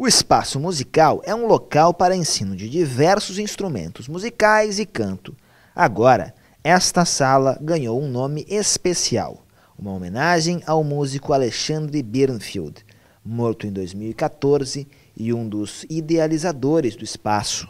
O espaço musical é um local para ensino de diversos instrumentos musicais e canto. Agora, esta sala ganhou um nome especial, uma homenagem ao músico Alexandre Birnfield, morto em 2014 e um dos idealizadores do espaço.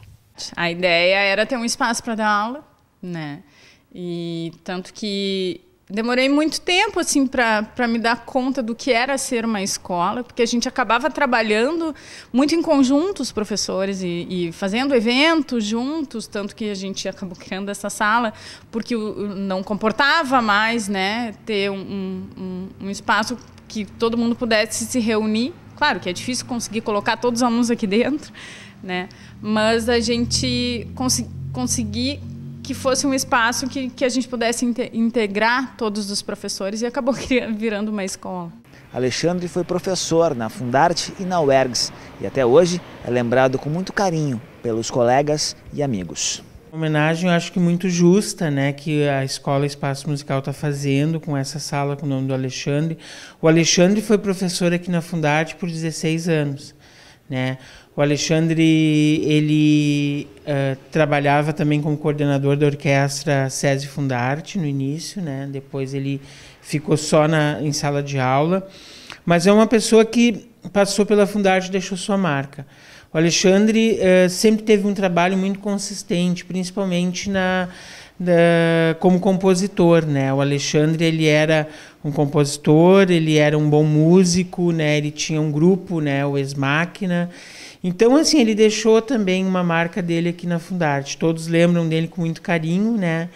A ideia era ter um espaço para dar aula, né? E tanto que demorei muito tempo assim para me dar conta do que era ser uma escola, porque a gente acabava trabalhando muito em conjunto os professores e, e fazendo eventos juntos, tanto que a gente acabou criando essa sala porque não comportava mais, né, ter um, um, um espaço que todo mundo pudesse se reunir. Claro que é difícil conseguir colocar todos os alunos aqui dentro, né? Mas a gente cons conseguir que fosse um espaço que, que a gente pudesse integrar todos os professores e acabou virando uma escola. Alexandre foi professor na Fundarte e na UERGS e até hoje é lembrado com muito carinho pelos colegas e amigos. Uma homenagem, eu acho que muito justa, né, que a Escola Espaço Musical está fazendo com essa sala com o nome do Alexandre. O Alexandre foi professor aqui na Fundarte por 16 anos. Né? O Alexandre ele uh, trabalhava também como coordenador da orquestra SESI Fundarte no início, né? depois ele ficou só na, em sala de aula, mas é uma pessoa que passou pela Fundarte e deixou sua marca. O Alexandre uh, sempre teve um trabalho muito consistente, principalmente na da, como compositor, né? O Alexandre ele era um compositor, ele era um bom músico, né? Ele tinha um grupo, né? O Máquina. Então assim ele deixou também uma marca dele aqui na Fundarte. Todos lembram dele com muito carinho, né?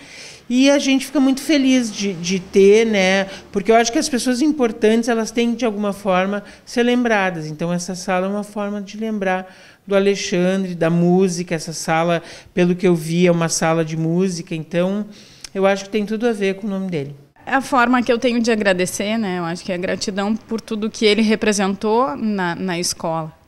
E a gente fica muito feliz de, de ter, né? Porque eu acho que as pessoas importantes elas têm de alguma forma ser lembradas. Então essa sala é uma forma de lembrar do Alexandre, da música. Essa sala, pelo que eu vi, é uma sala de música. Então eu acho que tem tudo a ver com o nome dele. É a forma que eu tenho de agradecer, né? Eu acho que é a gratidão por tudo que ele representou na, na escola.